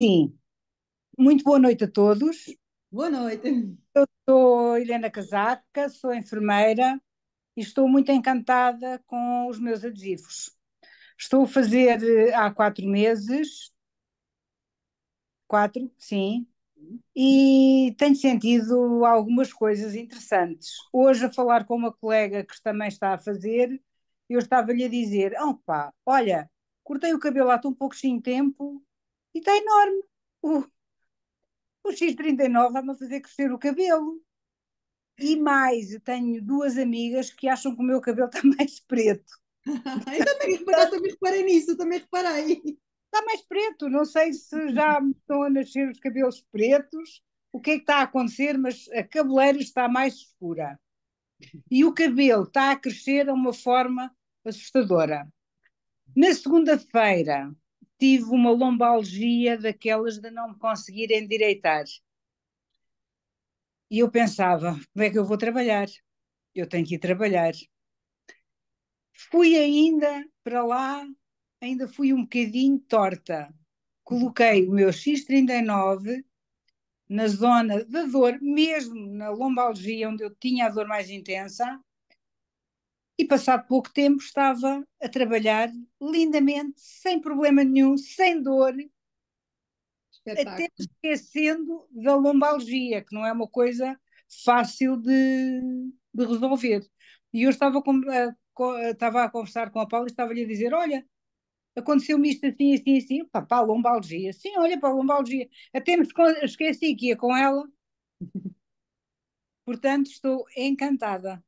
Sim. Muito boa noite a todos. Boa noite. Eu sou Helena Casaca, sou enfermeira e estou muito encantada com os meus adesivos. Estou a fazer eh, há quatro meses. Quatro, sim. E tenho sentido algumas coisas interessantes. Hoje, a falar com uma colega que também está a fazer, eu estava-lhe a dizer: oh, olha, cortei o cabelo há tão pouco tempo e está enorme. O, o X39 vai-me a fazer crescer o cabelo. E mais, eu tenho duas amigas que acham que o meu cabelo está mais preto. eu também reparei, também reparei nisso, eu também reparei. Está mais preto, não sei se já estão a nascer os cabelos pretos, o que é que está a acontecer, mas a cabeleira está mais escura. E o cabelo está a crescer de uma forma assustadora. Na segunda-feira, tive uma lombalgia daquelas de não me conseguir endireitar. E eu pensava, como é que eu vou trabalhar? Eu tenho que ir trabalhar. Fui ainda para lá, ainda fui um bocadinho torta. Coloquei o meu X39 na zona da dor, mesmo na lombalgia, onde eu tinha a dor mais intensa, e passado pouco tempo estava a trabalhar lindamente, sem problema nenhum, sem dor, Espetáculo. até esquecendo da lombalgia, que não é uma coisa fácil de, de resolver. E eu estava, com, a, estava a conversar com a Paula e estava-lhe a dizer: Olha, aconteceu-me isto assim, assim, assim, pá, para a lombalgia, sim, olha para a lombalgia. Até me esqueci que ia com ela. Portanto, estou encantada.